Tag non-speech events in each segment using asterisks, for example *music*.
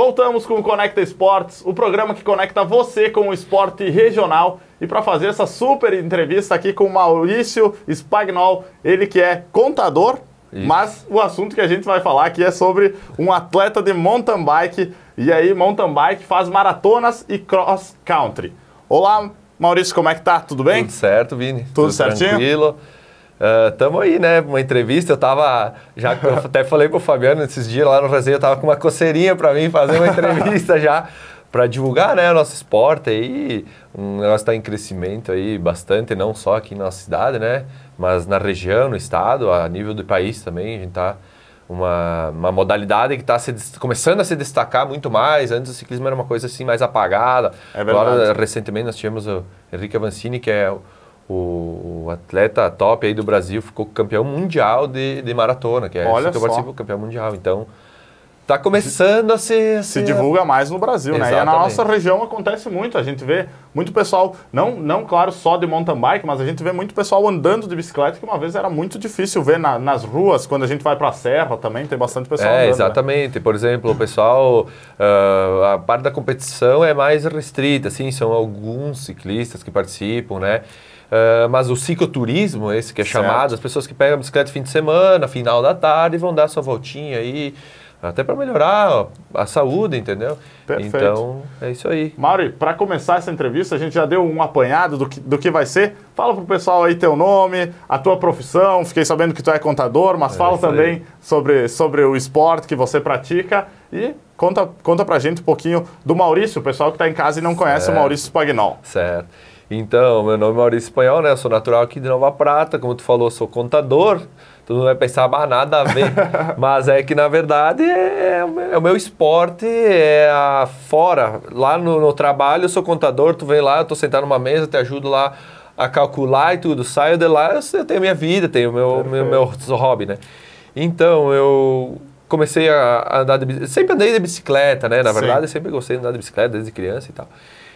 Voltamos com o Conecta Esportes, o programa que conecta você com o esporte regional. E para fazer essa super entrevista aqui com o Maurício Spagnol, ele que é contador, Isso. mas o assunto que a gente vai falar aqui é sobre um atleta de mountain bike. E aí, mountain bike faz maratonas e cross country. Olá, Maurício, como é que tá? Tudo bem? Tudo certo, Vini. Tudo, Tudo certinho? Tranquilo. Estamos ah, uh, aí, né? Uma entrevista, eu tava. Já eu *laughs* até falei pro Fabiano esses dias lá no Resenha, eu tava com uma coceirinha para mim fazer uma *laughs* entrevista já para divulgar né, o nosso esporte aí. Um negócio está em crescimento aí bastante, não só aqui na nossa cidade, né? Mas na região, no estado, a nível do país também, a gente tá uma, uma modalidade que está começando a se destacar muito mais. Antes o ciclismo era uma coisa assim mais apagada. É verdade. Agora, recentemente, nós tivemos o Henrique Avancini, que é o, o, atleta top aí do Brasil ficou campeão mundial de, de maratona, que é Olha que eu participo, campeão mundial. Então, Está começando a se, a se... Se divulga mais no Brasil, Exatamente. né? E na nossa região acontece muito. A gente vê muito pessoal, não, não claro, só de mountain bike, mas a gente vê muito pessoal andando de bicicleta, que uma vez era muito difícil ver na, nas ruas. Quando a gente vai para a serra também, tem bastante pessoal é, andando, né? Exatamente. Né? Por exemplo, o pessoal... Uh, a parte da competição é mais restrita, assim, são alguns ciclistas que participam, né? Uh, mas o cicloturismo, esse que é certo. chamado, as pessoas que pegam a bicicleta fim de semana, final da tarde, vão dar sua voltinha aí... E até para melhorar a saúde, entendeu? Perfeito. Então, é isso aí. Mauri, para começar essa entrevista, a gente já deu um apanhado do que, do que vai ser. Fala pro pessoal aí teu nome, a tua profissão. Fiquei sabendo que tu é contador, mas é fala também sobre, sobre o esporte que você pratica e conta, conta a gente um pouquinho do Maurício, o pessoal que está em casa e não conhece o Maurício Spagnol. Certo. Então, meu nome é Maurício Espanhol, né? Eu sou natural aqui de Nova Prata, como tu falou, sou contador. Tu não vai pensar, mas nada a ver. *laughs* mas é que, na verdade, é, é o meu esporte, é a, fora. Lá no, no, trabalho, eu sou contador, tu vem lá, eu estou sentado numa mesa, te ajudo lá a calcular e tudo. Saio de lá, eu tenho minha vida, tenho meu, meu, meu hobby, né? Então, eu comecei a andar de bicicleta. Sempre andei de bicicleta, né? Na verdade, eu sempre gostei de andar de bicicleta desde criança e tal.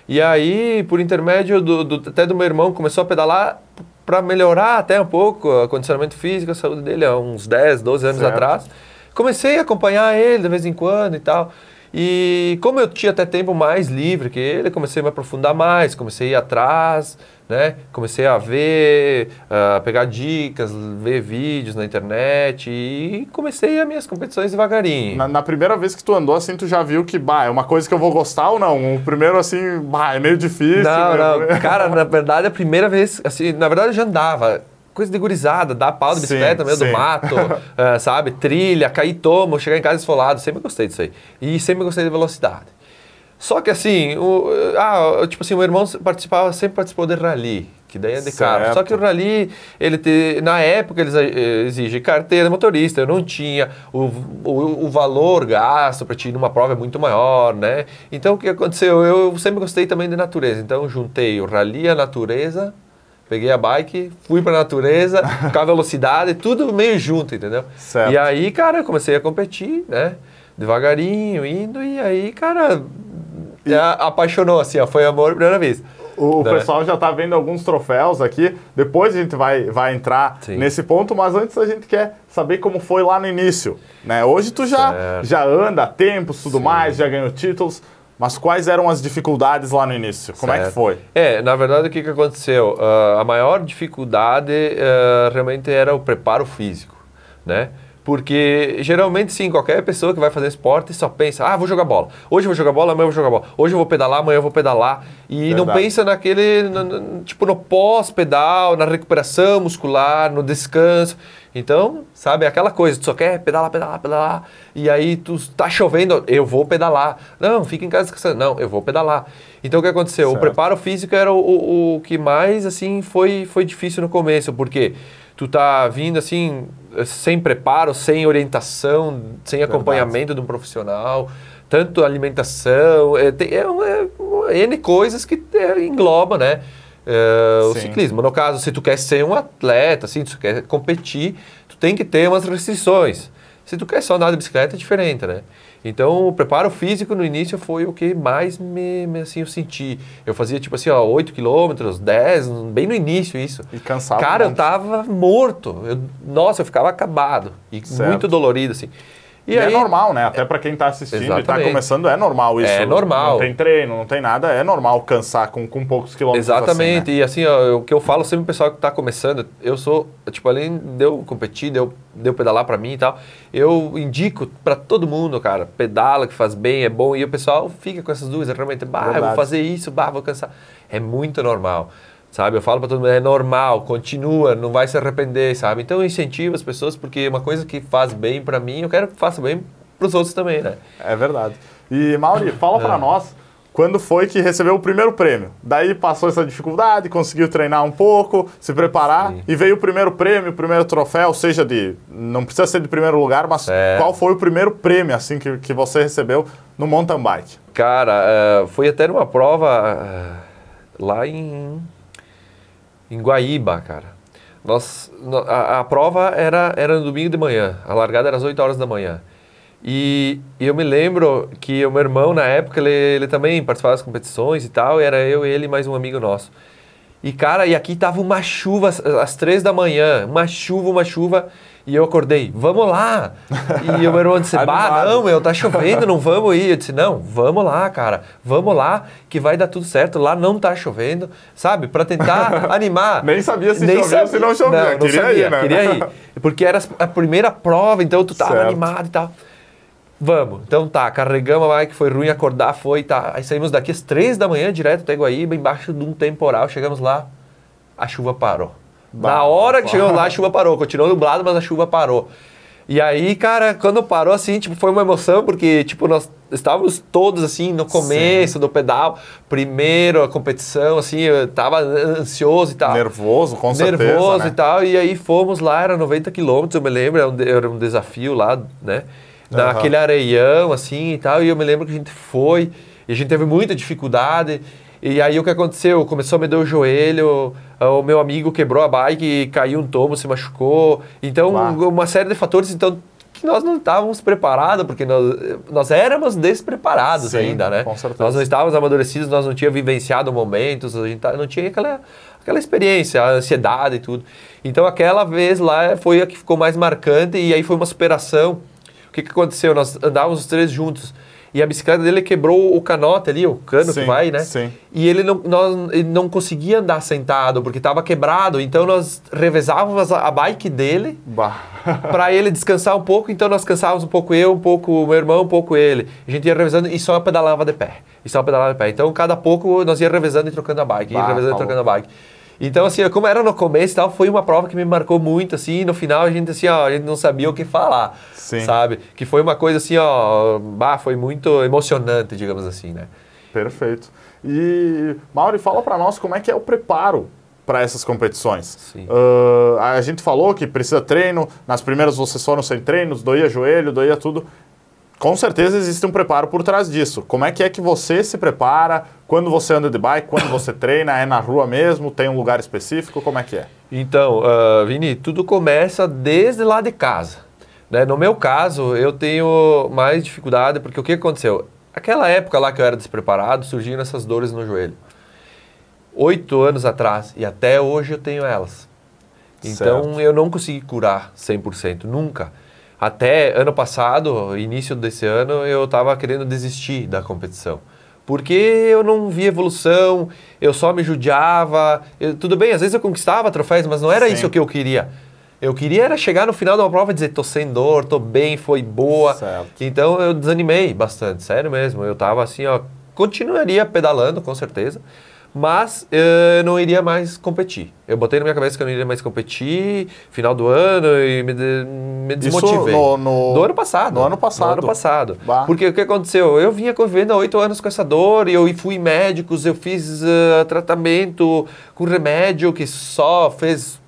E aí, por intermédio do, do, até do meu irmão, começou a pedalar para melhorar até um pouco o condicionamento físico, a saúde dele há uns 10, 12 anos certo. atrás. Comecei a acompanhar ele de vez em quando e tal. E como eu tinha até tempo mais livre que ele, comecei a me aprofundar mais, comecei a ir atrás, né? Comecei a ver, a ah, pegar dicas, ver vídeos na internet e comecei as minhas competições devagarinho. Na, na, primeira vez que tu andou assim, tu já viu que, bah, é uma coisa que eu vou gostar ou não? O primeiro assim, bah, é meio difícil. Não, né? não. *laughs* Cara, na verdade, a primeira vez, assim, na verdade eu já andava coisa de gurizada, dar pau de bicicleta no meio sim. do mato, uh, *laughs* sabe? Trilha, cair tomo, chegar em casa esfolado. Sempre gostei disso aí. E sempre gostei de velocidade. Só que assim, o, eh, ah, tipo assim, o meu irmão participava, sempre participou de rally, que daí é de certo. carro. Só que o rally, ele te, na época, eles eh, exigem carteira motorista, eu não tinha. O, o, o valor gasto para te ir numa prova é muito maior, né? Então o que aconteceu? Eu, sempre gostei também de natureza. Então juntei o rally, à natureza Peguei a bike, fui a natureza, *laughs* com a velocidade, tudo meio junto, entendeu? Certo. E aí, cara, comecei a competir, né? Devagarinho, indo, e aí, cara, e... É, apaixonou, assim, ó, foi amor primeira vez. O, né? pessoal já está vendo alguns troféus aqui. Depois a gente vai, vai entrar Sim. nesse ponto, mas antes a gente quer saber como foi lá no início. Né? Hoje tu já, já anda há tempos, tudo Sim. mais, já ganhou títulos. Mas quais eram as dificuldades lá no início? Como certo. é que foi? É, na verdade, o que, que aconteceu? Uh, a maior dificuldade uh, realmente era o preparo físico, né? Porque geralmente, sim, qualquer pessoa que vai fazer esporte só pensa, ah, vou jogar bola. Hoje eu vou jogar bola, amanhã eu vou jogar bola. Hoje eu vou pedalar, amanhã eu vou pedalar. E Verdade. não pensa naquele, no, no, tipo, no pós-pedal, na recuperação muscular, no descanso. Então, sabe, aquela coisa, tu só quer pedalar, pedalar, pedalar. E aí tu tá chovendo, eu vou pedalar. Não, fica em casa descansando. Não, eu vou pedalar. Então o que aconteceu? Certo. O preparo físico era o, o, o que mais, assim, foi, foi difícil no começo. Porque tu tá vindo, assim sem preparo, sem orientação, sem acompanhamento Verdade. de um profissional, tanto alimentação, é, tem, é, é N coisas que é, engloba, né? É, o ciclismo. No caso, se tu quer ser um atleta, assim, tu quer competir, tu tem que ter umas restrições. Se tu quer só andar de bicicleta, é diferente, né? Então, o preparo físico no início foi o que mais me, me assim, eu senti. Eu fazia tipo assim, ó, 8 quilômetros, 10, bem no início isso. E cansado. Cara, eu tava morto. Eu, nossa, eu ficava acabado e certo. muito dolorido assim. E, é aí, é normal, né? Até para quem está assistindo tá exatamente. e está começando, é normal isso. É normal. Não tem treino, não tem nada, é normal cansar com, com poucos quilômetros. Assim, exatamente. Assim, né? E assim, ó, o que eu falo sempre pro pessoal que está começando, eu sou, tipo, além de eu competir, de eu, de pedalar para mim e tal, eu indico para todo mundo, cara, pedala que faz bem, é bom. E o pessoal fica com essas dúvidas, realmente, bah, eu vou fazer isso, bah, vou cansar. É muito normal sabe? Eu falo para todo mundo, é normal, continua, não vai se arrepender, sabe? Então eu incentivo as pessoas porque uma coisa que faz bem para mim, eu quero que faça bem para os outros também, né? É verdade. E Mauri, fala para é. nós quando foi que recebeu o primeiro prêmio. Daí passou essa dificuldade, conseguiu treinar um pouco, se preparar Sim. e veio o primeiro prêmio, o primeiro troféu, seja de. Não precisa ser de primeiro lugar, mas é. qual foi o primeiro prêmio assim que, que você recebeu no mountain bike? Cara, eh, foi até numa prova eh, lá em em Guaíba, cara. Nós, a, a, prova era, era no domingo de manhã, a largada era às 8 horas da manhã. E, e, eu me lembro que o meu irmão, na época, ele, ele também participava das competições e tal, e era eu, ele e mais um amigo nosso. E cara, e aqui tava uma chuva às três da manhã, uma chuva, uma chuva. E eu acordei, vamos lá! E o meu irmão disse, *laughs* bah, não, meu, tá chovendo, não vamos ir. Eu disse, não, vamos lá, cara, vamos lá, que vai dar tudo certo, lá não tá chovendo, sabe? Para tentar *laughs* animar. Nem sabia se Nem sabia. se não chovia, não, não queria sabia, ir, né? Queria ir, porque era a primeira prova, então tu tava certo. animado e tal. Vamos. Então tá, carregamos lá, que foi ruim acordar, foi, tá. Aí saímos daqui às três da manhã, direto até Guaíba, embaixo de um temporal. Chegamos lá, a chuva parou. Bah, Na hora que chegamos lá, a chuva parou. Continuou nublado, mas a chuva parou. E aí, cara, quando parou, assim, tipo, foi uma emoção, porque, tipo, nós estávamos todos, assim, no começo Sim. do pedal. Primeiro, a competição, assim, eu tava ansioso e tal. Nervoso, com Nervoso certeza, Nervoso e né? tal. E aí fomos lá, era 90 quilômetros, eu me lembro, era um desafio lá, né? naquele uhum. areião, assim e tal. E eu me lembro que a gente foi, e a gente teve muita dificuldade. E aí o que aconteceu? Começou a me dar o joelho, ah, o meu amigo quebrou a bike, caiu um tomo, se machucou. Então, Uau. uma série de fatores então que nós não estávamos preparados, porque nós, nós éramos despreparados Sim, ainda, né? Com certeza. Nós não estávamos amadurecidos, nós não tínhamos vivenciado momentos, a gente tá, não tinha aquela, aquela experiência, a ansiedade e tudo. Então, aquela vez lá foi a que ficou mais marcante e aí foi uma superação que, que aconteceu? Nós andávamos os três juntos. E a bicicleta dele quebrou o canote ali, o cano sim, que vai, né? Sim. E ele não, nós, ele não conseguia andar sentado, porque estava quebrado. Então nós revezávamos a, a bike dele *laughs* para ele descansar um pouco. Então nós cansávamos um pouco eu, um pouco meu irmão, um pouco ele. A gente ia revezando e só pedalava de pé. E só pedalava de pé. Então cada pouco nós ia revezando e trocando a bike. Bah, ia revezando e tá trocando a bike. Então, assim, como era no começo tal, foi uma prova que me marcou muito, assim, no final a gente, assim, ó, a gente não sabia o que falar, Sim. sabe? Que foi uma coisa, assim, ó, bah, foi muito emocionante, digamos assim, né? Perfeito. E, Mauro, fala para nós como é que é o preparo para essas competições. Uh, a gente falou que precisa treino, nas primeiras vocês foram sem treinos, doía joelho, doía tudo com certeza existe um preparo por trás disso. Como é que é que você se prepara? Quando você anda de bike? Quando você *coughs* treina? É na rua mesmo? Tem um lugar específico? Como é que é? Então, uh, Vini, tudo começa desde lá de casa. Né? No meu caso, eu tenho mais dificuldade, porque o que aconteceu? Aquela época lá que eu era despreparado, surgiram essas dores no joelho. Oito anos atrás, e até hoje eu tenho elas. Então, certo. eu não consegui curar 100%, nunca. Nunca. Até ano passado, início desse ano, eu estava querendo desistir da competição. Porque eu não via evolução, eu só me judiava. Eu, tudo bem, às vezes eu conquistava troféus, mas não era Sim. isso que eu queria. Eu queria era chegar no final de uma prova e dizer, tô sem dor, tô bem, foi boa. Certo. Então eu desanimei bastante, sério mesmo. Eu tava assim, ó, continuaria pedalando com certeza, mas eu eh, não iria mais competir. Eu botei na minha cabeça que eu não iria mais competir, final do ano, e me, me desmotivei. Isso no, no, do ano passado. No ano passado. No ano passado. Bah. Porque o que aconteceu? Eu vinha convivendo há oito anos com essa dor, e eu fui em médicos, eu fiz uh, tratamento com remédio que só fez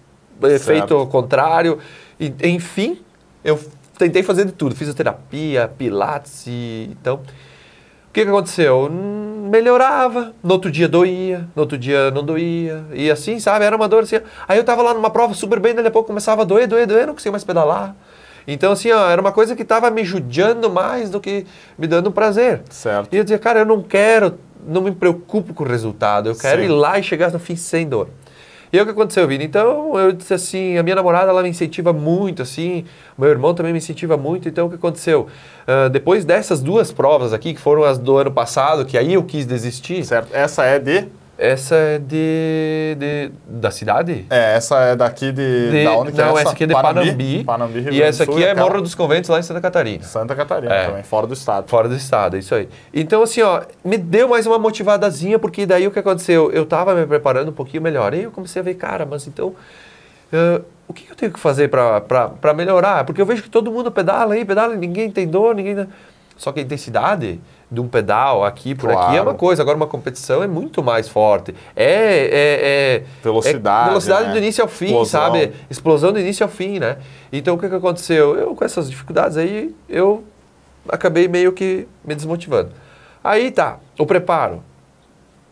efeito contrário. E, enfim, eu tentei fazer de tudo. Fisioterapia, pilates, e, então... O que, que aconteceu? Hum, melhorava, no outro dia doía, no outro dia não doía, e assim, sabe? Era uma dor assim. Aí eu tava lá numa prova super bem, daí a pouco começava a doer, doer, doer, não conseguia mais pedalar. Então, assim, ó, era uma coisa que tava me judiando mais do que me dando prazer. Certo. E eu dizia, cara, eu não quero, não me preocupo com o resultado, eu quero Sim. ir lá e chegar no fim sem dor. E aí, é o que aconteceu, Vini. Então, eu disse assim, a minha namorada, ela me incentiva muito, assim, meu irmão também me incentiva muito. Então, o que aconteceu? Uh, depois dessas duas provas aqui, que foram as do ano passado, que aí eu quis desistir... Certo. Essa é de... Essa é de, de, da cidade? É, essa é daqui de, de da onde que é não, é essa? essa aqui é de Panambi. Panambi, Panambi Rio e essa aqui Sul, é Morro dos Conventos lá em Santa Catarina. Santa Catarina é. também, fora do estado. Fora do estado, isso aí. Então assim, ó, me deu mais uma motivadazinha porque daí o que aconteceu? Eu tava me preparando um pouquinho melhor e eu comecei a ver, cara, mas então uh, o que eu tenho que fazer para melhorar? Porque eu vejo que todo mundo pedala aí, pedala, ninguém tem dor, ninguém só que a intensidade de um pedal aqui por claro. aqui é uma coisa, agora uma competição é muito mais forte. É, é, é velocidade, é velocidade né? do início ao fim, Explosão. sabe? Explosão do início ao fim, né? Então o que, que aconteceu? Eu com essas dificuldades aí eu acabei meio que me desmotivando. Aí tá, o preparo.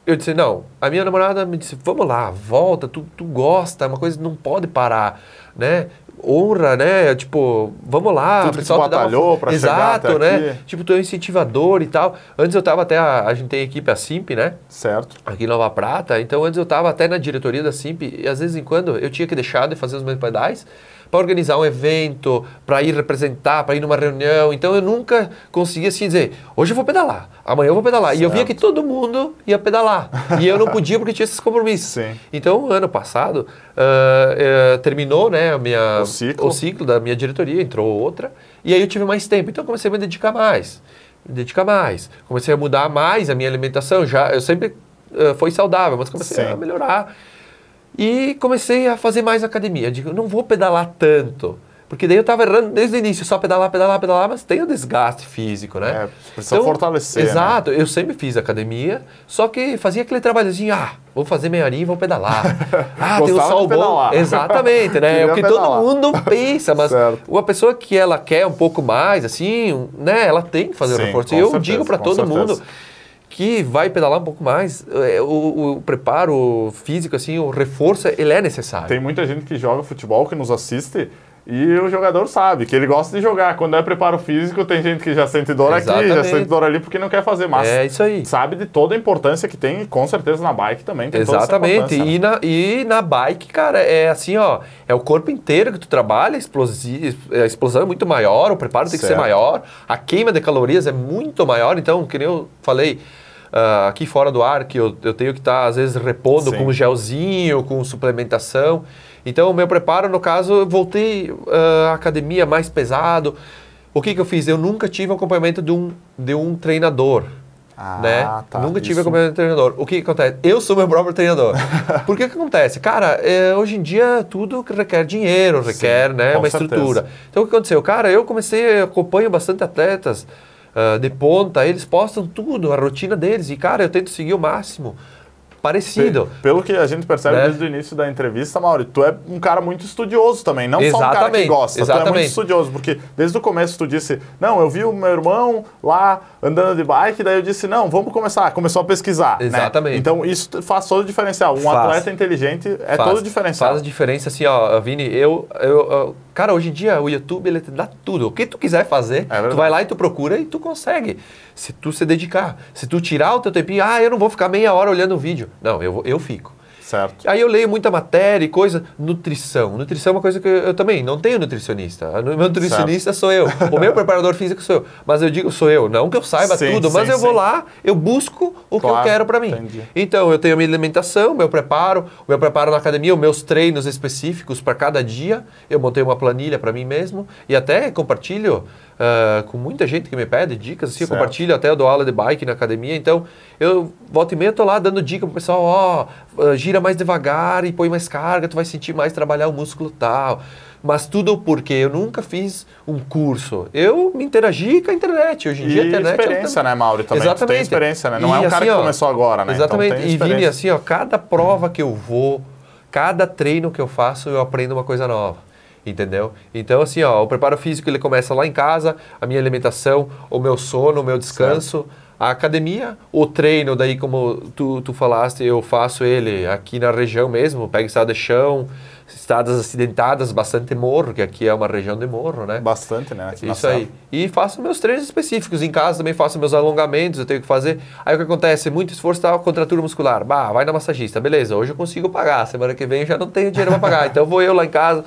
Eu disse, não, a minha namorada me disse, vamos lá, volta, tu, tu gosta, é uma coisa que não pode parar, né? honra, né? Tipo, vamos lá. Tudo pessoal, que tu batalhou uma... Exato, chegar né? Aqui. Tipo, tu é um incentivador e tal. Antes eu tava até, a, a gente tem equipe, a Simp, né? Certo. Aqui em Nova Prata. Então antes eu tava até na diretoria da Simp e às vezes em quando eu tinha que deixar de fazer os meus pedais para organizar um evento, para ir representar, para ir numa reunião. Então eu nunca conseguia assim dizer, hoje eu vou pedalar, amanhã eu vou pedalar. Certo. E eu via que todo mundo ia pedalar. e eu não podia porque tinha esses compromissos. Sim. Então, ano passado, uh, uh, terminou né, a minha, o ciclo. o, ciclo. da minha diretoria, entrou outra. E aí eu tive mais tempo, então eu comecei a me dedicar mais. Me dedicar mais. Comecei a mudar mais a minha alimentação. Já, eu sempre uh, ah, foi saudável, mas comecei Sim. a melhorar. E comecei a fazer mais academia. Eu digo, não vou pedalar tanto. Porque daí eu estava errando desde o início, só pedalar, pedalar, pedalar, mas tem o desgaste físico, né? É, precisa então, fortalecer. Né? Exato, né? eu sempre fiz academia, só que fazia aquele trabalhozinho, ah, vou fazer meia horinha e vou pedalar. *laughs* Ah, tem o sol bom. Exatamente, né? *laughs* é o que pedalar. todo mundo pensa, mas certo. uma pessoa que ela quer um pouco mais, assim, né, ela tem que fazer Sim, o reforço. E eu certeza, digo para todo certeza. mundo que vai pedalar um pouco mais, é, o, o, preparo físico, assim, o reforço, ele é necessário. Tem muita gente que joga futebol, que nos assiste, e o jogador sabe que ele gosta de jogar. Quando é preparo físico, tem gente que já sente dor Exatamente. aqui, já sente dor ali porque não quer fazer mais. É isso aí. Sabe de toda a importância que tem, e com certeza na bike também tem Exatamente. E, né? na, e na bike, cara, é assim, ó, é o corpo inteiro que tu trabalha, a é, explosão é muito maior, o preparo tem certo. que ser maior, a queima de calorias é muito maior, então, que nem eu falei uh, aqui fora do ar, que eu, eu tenho que estar, tá, às vezes, repondo Sim. com um gelzinho, com suplementação. Então, o meu preparo, no caso, eu voltei uh, à academia mais pesado. O que, que eu fiz? Eu nunca tive acompanhamento de um, de um treinador. Ah, né? tá, Nunca tive acompanhamento de treinador. O que, acontece? Eu sou meu próprio treinador. *laughs* Por que, que acontece? Cara, é, hoje em dia tudo requer dinheiro, requer Sim, né, uma certeza. estrutura. Então o que aconteceu? Cara, eu comecei, eu acompanho bastante atletas uh, de ponta, eles postam tudo, a rotina deles. E, cara, eu tento seguir o máximo parecido. Pelo que a gente percebe né? desde o início da entrevista, Mauro, tu é um cara muito estudioso também, não exatamente, só um cara que gosta, exatamente. tu é muito estudioso, porque desde o começo tu disse, não, eu vi o meu irmão lá andando de bike, daí eu disse, não, vamos começar, começou a pesquisar. Né? Exatamente. Né? Então isso faz todo o diferencial, um faz. atleta inteligente é faz. todo o diferencial. Faz a diferença assim, ó, Vini, eu, eu, eu Cara, hoje em dia o YouTube ele te dá tudo. O que tu quiser fazer, é tu vai lá e tu procura e tu consegue. Se tu se dedicar, se tu tirar o teu tempinho, ah, eu não vou ficar meia hora olhando o vídeo. Não, eu, eu fico. Certo. Aí eu leio muita matéria e coisa. Nutrição. Nutrição é uma coisa que eu, eu também não tenho nutricionista. O meu nutricionista certo. sou eu. *laughs* O meu preparador físico sou eu. Mas eu digo sou eu. Não que eu saiba sim, tudo, sim, mas eu sim. vou lá, eu busco o claro, que eu quero para mim. Entendi. Então, eu tenho a minha alimentação, meu preparo, o meu preparo na academia, os meus treinos específicos para cada dia. Eu montei uma planilha para mim mesmo e até compartilho Uh, com muita gente que me pede dicas, assim, eu compartilho, até eu dou aula de bike na academia, então eu volto e meia estou lá dando dica o pessoal, ó, oh, gira mais devagar e põe mais carga, tu vai sentir mais trabalhar o músculo tal. Mas tudo porque eu nunca fiz um curso. Eu me interagi com a internet. Hoje em e dia a internet. É experiência, é né, Mauro? Também. Exatamente. Tu tem experiência, né? Não e é um assim, cara que assim, ó, começou agora, né? Então exatamente. Então, e Vini, assim, ó, cada prova que eu vou, cada treino que eu faço, eu aprendo uma coisa nova entendeu? Então, assim, ó, o preparo físico ele começa lá em casa, a minha alimentação, o meu sono, o meu descanso. Certo. A academia, o treino, daí como tu, tu falaste, eu faço ele aqui na região mesmo, pego estrada de chão, estradas acidentadas, bastante morro, que aqui é uma região de morro, né? Bastante, né? Aqui Isso aí. E faço meus treinos específicos. Em casa também faço meus alongamentos, eu tenho que fazer. Aí o que acontece? Muito esforço tá, contratura muscular. Bah, vai na massagista, beleza, hoje eu consigo pagar, semana que vem eu já não tenho dinheiro para pagar. *laughs* então vou eu lá em casa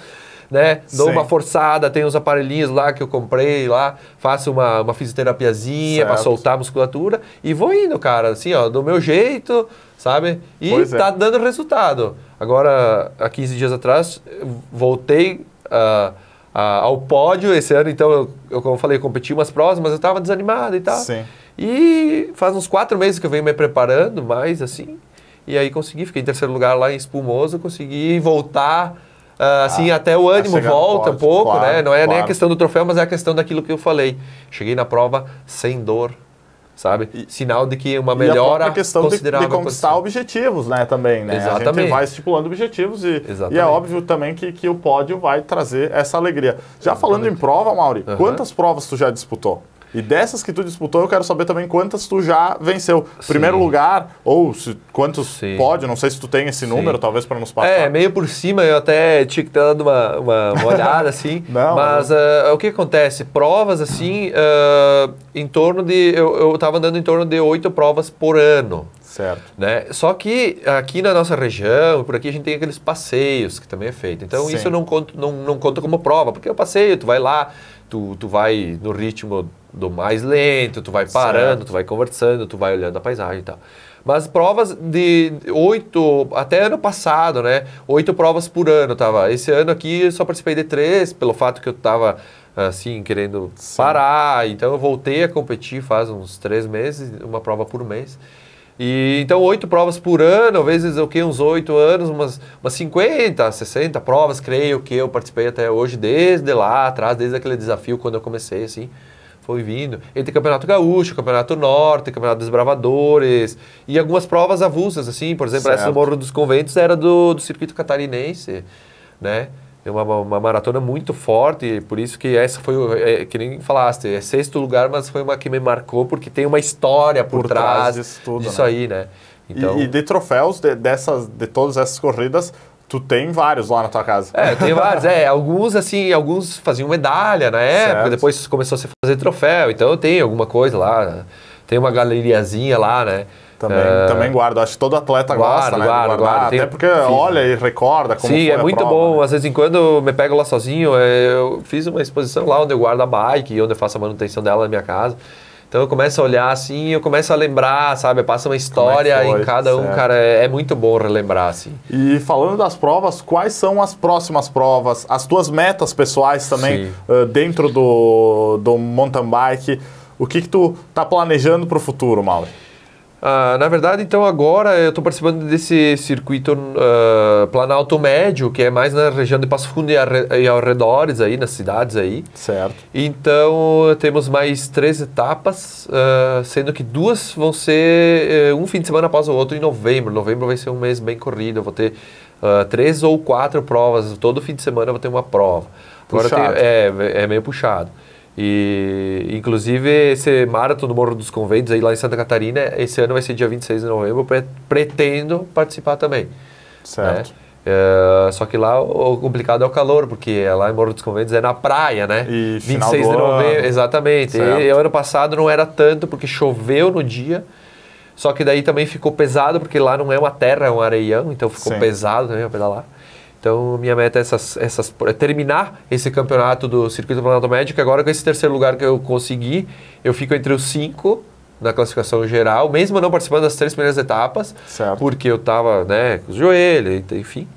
né? Dou Sim. uma forçada, tem uns aparelhinhos lá que eu comprei lá, faço uma, uma fisioterapiazinha para soltar a musculatura e vou indo, cara, assim, ó, do meu jeito, sabe? E pois é. tá é. dando resultado. Agora, há 15 dias atrás, voltei uh, uh, ao pódio esse ano, então, eu, eu, como eu falei, eu competi umas provas, mas eu estava desanimado e tal. Sim. E faz uns quatro meses que eu venho me preparando mais, assim, e aí consegui, fiquei em terceiro lugar lá em Espumoso, consegui voltar ah, assim, ah, até o tá ânimo volta um pouco, claro, né? Não é claro. nem a questão do troféu, mas é a questão daquilo que eu falei. Cheguei na prova sem dor, sabe? Sinal de que uma melhora e a questão de, de conquistar objetivos, né, também, né? Exatamente. A gente vai estipulando objetivos e, e é óbvio também que, que o pódio vai trazer essa alegria. Já Exatamente. falando em prova, Mauri, uhum. quantas provas tu já disputou? E dessas que tu disputou, eu quero saber também quantas tu já venceu. Primeiro lugar, ou se, quantos Sim. pode, não sei se tu tem esse número, Sim. talvez para nos passar. É, meio por cima, eu até tinha que ter dado uma, uma, uma olhada assim. *laughs* não, mas não. Uh, o que acontece? Provas assim, uh, em torno de. Eu estava andando em torno de oito provas por ano. Certo. Né? Só que aqui na nossa região, por aqui a gente tem aqueles passeios que também é feito. Então Sim. isso eu não conto, não, não conto como prova, porque é o passeio, tu vai lá, tu, tu vai no ritmo do mais lento, tu vai parando, certo. tu vai conversando, tu vai olhando a paisagem e tal. Mas provas de oito, até ano passado, né? Oito provas por ano tava. Esse ano aqui eu só participei de três, pelo fato que eu tava assim, querendo Sim. parar. Então eu voltei a competir faz uns três meses, uma prova por mês. E, então, oito provas por ano, às vezes que uns oito anos, umas, umas 50, 60 provas, creio que eu participei até hoje, desde lá atrás, desde aquele desafio quando eu comecei, assim foi vindo. Entre Campeonato Gaúcho, Campeonato Norte, Campeonato dos Bravadores e algumas provas avulsas, assim. Por exemplo, certo. essa do Morro dos Conventos era do, do circuito catarinense, né? É uma, uma maratona muito forte, por isso que essa foi, é, que nem falaste, é sexto lugar, mas foi uma que me marcou, porque tem uma história por, por trás, trás disso, tudo, disso né? aí, né? Então... E, e, de troféus de, dessas, de todas essas corridas, Tu tem vários lá na tua casa. É, tem vários. É, alguns assim, alguns faziam medalha na época, certo. depois começou a se fazer troféu. Então eu tenho alguma coisa lá. Né? Tem uma galeriazinha lá, né? Também, uh, também guardo. Acho que todo atleta guardo, gosta, né? Guardo, Guardo, Até porque olha e recorda como Sim, é muito prova, bom. Né? Às vezes em quando me pego lá sozinho, é, eu fiz uma exposição lá onde eu guardo a bike, e onde eu faço a manutenção dela na minha casa. Então eu começo a olhar assim, eu começo a lembrar, sabe? Passa uma é história é foi, em cada certo. um, cara. É, é, muito bom relembrar, assim. E falando das provas, quais são as próximas provas? As tuas metas pessoais também uh, dentro do, do mountain bike? O que, que tu tá planejando para o futuro, Mauro? Ah, na verdade, então agora eu estou participando desse circuito uh, Planalto Médio, que é mais na região de Passo Fundo e, arre, e arredores aí, nas cidades aí. Certo. Então temos mais três etapas, uh, sendo que duas vão ser uh, um fim de semana após o outro em novembro. Novembro vai ser um mês bem corrido, eu vou ter ah, três ou quatro provas, todo fim de semana eu vou ter uma prova. Agora puxado. é, é meio puxado. E, inclusive, esse maratona do Morro dos Conventos aí lá em Santa Catarina, esse ano vai ser dia 26 de novembro, pretendo participar também. Né? Certo. Né? só que lá o complicado é o calor, porque é lá em Morro dos Conventos é na praia, né? E 26 de novembro, ano. exatamente. Certo. E, ano passado não era tanto, porque choveu no dia. Só que daí também ficou pesado, porque lá não é uma terra, é um areião, então ficou Sim. pesado também para pedalar. Então, minha meta é, essas, essas, é terminar esse campeonato do Circuito Planalto Médico. Agora, com esse terceiro lugar que eu consegui, eu fico entre os cinco na classificação geral, mesmo não participando das três primeiras etapas, certo. porque eu estava né, com os joelhos, enfim.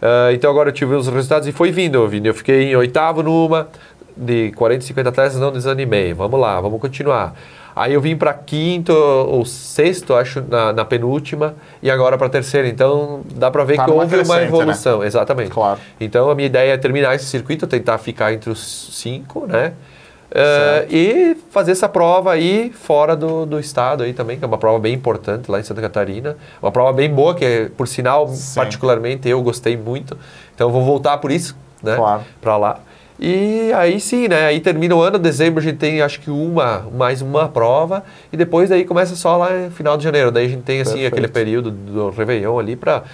Uh, então, agora eu tive os resultados e foi vindo, vindo. Eu fiquei em oitavo numa, de 40, 50 atletas, não desanimei. Vamos lá, vamos continuar. Aí eu vim para quinto ou sexto, acho, na, na penúltima, e agora para terceira. Então dá para ver tá que houve uma né? evolução. Né? Exatamente. Claro. Então a minha ideia é terminar esse circuito, tentar ficar entre os cinco, né? Uh, e fazer essa prova aí fora do, do estado aí também, que é uma prova bem importante lá em Santa Catarina. Uma prova bem boa, que é, por sinal, Sim. particularmente, eu gostei muito. Então vou voltar por isso, né? Claro. Para lá. E aí sim, né? Aí termina o ano, dezembro a gente tem acho que uma, mais uma prova, e depois daí começa só lá final de janeiro. Daí a gente tem assim Perfeito. aquele período do Réveillon ali para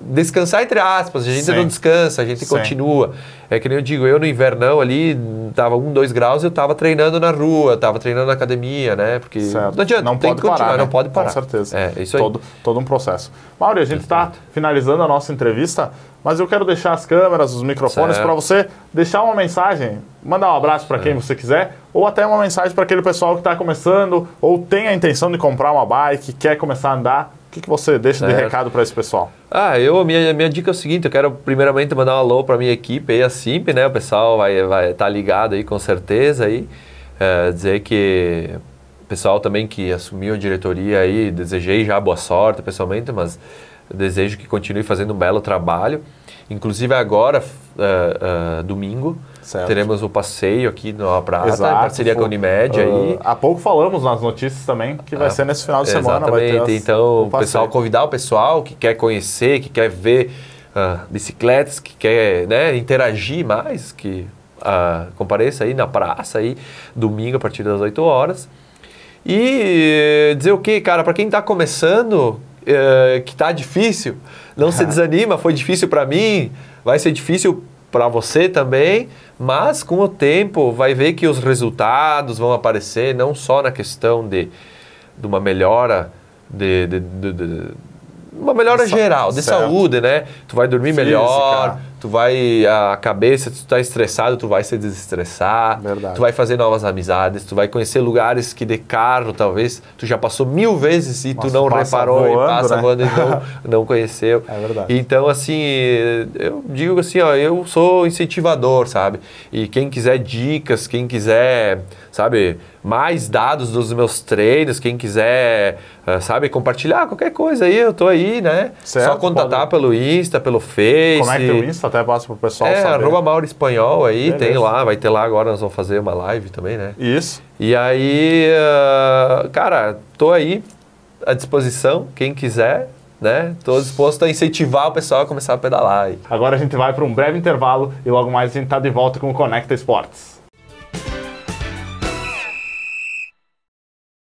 descansar entre aspas, a gente Sim. não descansa, a gente Sim. continua. É que nem eu digo, eu no invernão ali, tava um, dois graus, eu tava treinando na rua, tava treinando na academia, né? Porque certo. não adianta, não pode parar, né? não pode parar. Com certeza. É, isso todo, aí. Todo um processo. Mauro, a gente está finalizando a nossa entrevista, mas eu quero deixar as câmeras, os microfones para você deixar uma mensagem, mandar um abraço para quem você quiser, ou até uma mensagem para aquele pessoal que está começando ou tem a intenção de comprar uma bike, quer começar a andar que, que você deixa certo. de recado para esse pessoal? Ah, eu, minha, minha dica é o seguinte, eu quero primeiramente mandar um alô para minha equipe aí, a Simp, né? O pessoal vai estar vai tá ligado aí com certeza aí. É, dizer que o pessoal também que assumiu a diretoria aí, desejei já boa sorte pessoalmente, mas desejo que continue fazendo um belo trabalho. Inclusive agora, uh, uh, domingo, Certo. Teremos o passeio aqui na Prata, Exato, em parceria com a Unimed. Uh, aí. Há pouco falamos nas notícias também que vai ah, ser nesse final de semana. Exatamente. então, o pessoal convidar o pessoal que quer conhecer, que quer ver uh, bicicletas, que quer né, interagir mais, que uh, compareça aí na praça aí, domingo a partir das 8 horas. E eh, dizer o tá eh, que, cara, para quem está começando, que está difícil, não se *laughs* desanima, foi difícil para mim, vai ser difícil para você também, mas com o tempo vai ver que os resultados vão aparecer não só na questão de, de uma melhora de, de, de uma melhora geral, de certo. saúde, né? Tu vai dormir Física. melhor, tu vai a cabeça, tu tá estressado, tu vai se desestressar, Verdade. tu vai fazer novas amizades, tu vai conhecer lugares que de carro talvez tu já passou mil vezes e Nossa, tu não reparou voando, e passa né? voando e não, *laughs* não conheceu. É verdade. Então assim, eu digo assim, ó, eu sou incentivador, sabe? E quem quiser dicas, quem quiser sabe, mais dados dos meus treinos, quem quiser, eh, sabe, compartilhar qualquer coisa aí, eu tô aí, né? Certo, Só contatar pode... pelo Insta, pelo Face. Como é que o Insta até passa pro pessoal é, saber. arroba Mauro Espanhol aí, Beleza. tem lá, vai ter lá agora, nós vamos fazer uma live também, né? Isso. E aí, eh, cara, tô aí à disposição, quem quiser, né? Tô disposto a incentivar o pessoal a começar a pedalar. Aí. Agora a gente vai para um breve intervalo e logo mais a gente tá de volta com o Conecta Esportes.